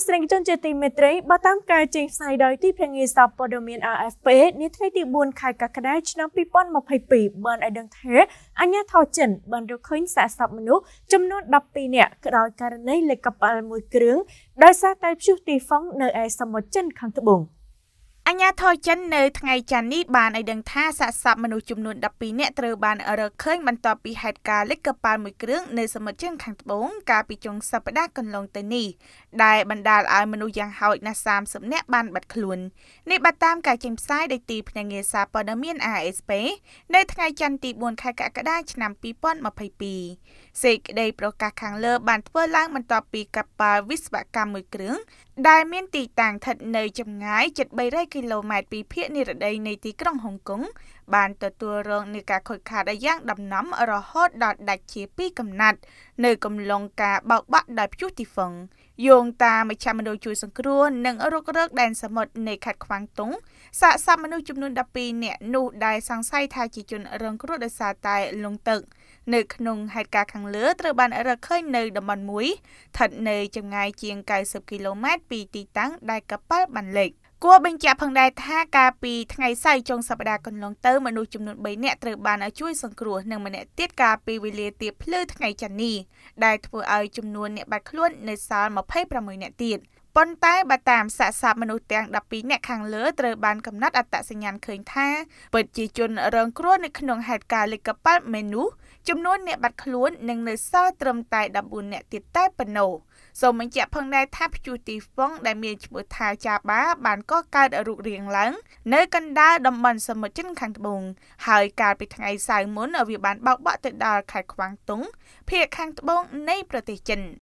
ស្ត្រីជនជាទីមេត្រីបើតាមការចេញផ្សាយដោយទីភ្នាក់ងារសារព័ត៌មាន AFP នាថ្ងៃទី4ខែកក្កដាឆ្នាំ2022បានឲ្យដឹងថាអញ្ញាធរចិនបានរកឃើញសាកសពមនុស្សចំនួន12នាក់ក្រោយករណីលេខកប៉ាល់មួយគ្រឿងដោយសារតែព្យុះទីហ្វុងនៅឯសមុទ្រចិនខាងត្បូង។អញ្ញាធរចិននៅថ្ងៃច័ន្ទនេះបានឲ្យដឹងថាសាកសពមនុស្សចំនួន12នាក់ត្រូវបានរកឃើញបន្ទាប់ពីហេតុការណ៍លិចកប៉ាល់មួយគ្រឿងនៅសមុទ្រជើងខាងត្បូងកាលពីចុងសប្តាហ៍កន្លងទៅនេះដែលបណ្តាលឲ្យមនុស្សយ៉ាងហោចណាស់30នាក់បានបាត់ខ្លួននេះបាត់តាមការចេញផ្សាយដោយទីភ្នាក់ងារសារព័ត៌មាន AFP នៅថ្ងៃច័ន្ទទី4ខែកក្កដាឆ្នាំ2022សេចក្តីប្រកាសខាងលើបានធ្វើឡើងបន្ទាប់ពីកប៉ាល់វិស្វកម្មមួយគ្រឿងដែលមានទីតាំងស្ថិតនៅចម្ងាយជិត300គីឡូម៉ែត្រពីភាគនិរតីនៃទីក្រុងហុងកុង បានទទួលរងនឹងការខូចខាតយ៉ាងដំណំរហូតដល់ដាច់ជាពីរកំណាត់ នៅកំឡុងការបោកបាក់ដោយព្យុះទីហ្វុងយោងតាមមជ្ឈមណ្ឌលជួយសង្គ្រោះនិងរុករកដែនសមុទ្រនៃខេត្តខ្វាំងតុងសាកសពមនុស្សចំនួន12នាក់នោះដែលសង្ស័យថាជាជនរងគ្រោះដោយសារតែលង់ទឹកនៅក្នុងហេតុការណ៍ខាងលើត្រូវបានរកឃើញនៅតំបន់មួយស្ថិតនៅចម្ងាយជាង90គីឡូម៉ែត្រពីទីតាំងដែលកប៉ាល់បានលេច។គួរបញ្ជាក់ផងដែរថាកាលពីថ្ងៃសៅរ៍ចុងសប្តាហ៍កន្លងទៅមនុស្សចំនួន3នាក់ត្រូវបានជួយសង្គ្រោះនិងម្នាក់ទៀតកាលពីវេលាទៀបភ្លឺថ្ងៃច័ន្ទនេះដែលធ្វើឲ្យចំនួនអ្នកបាត់ខ្លួននៅសល់26នាក់ទៀតប៉ុន្តែបើតាមសាកសពមនុស្សទាំង12នាក់ខាងលើត្រូវបានកំណត់អត្តសញ្ញាណឃើញថាប្រជាជនរងគ្រោះនៅក្នុងហេតុការណ៍លេខកប៉ាល់មេនូចំនួនអ្នកបាត់ខ្លួននឹងនៅសល់ត្រឹមតែ14នាក់ទៀតតែប៉ុណ្ណោះសូមបញ្ជាក់ផងដែរថាព្យុះទីហ្វុងដែលមានឈ្មោះថាចាបា បានកកើតរូបរាងឡើងនៅកណ្ដាលតំបន់សមុទ្រចិនខាងត្បូងហើយកាលពីថ្ងៃសៅរ៍មុនវាបានបោកបក់ទៅដល់ខេត្តខ្វាងតុង ភាគខាងត្បូងនៃប្រទេសចិន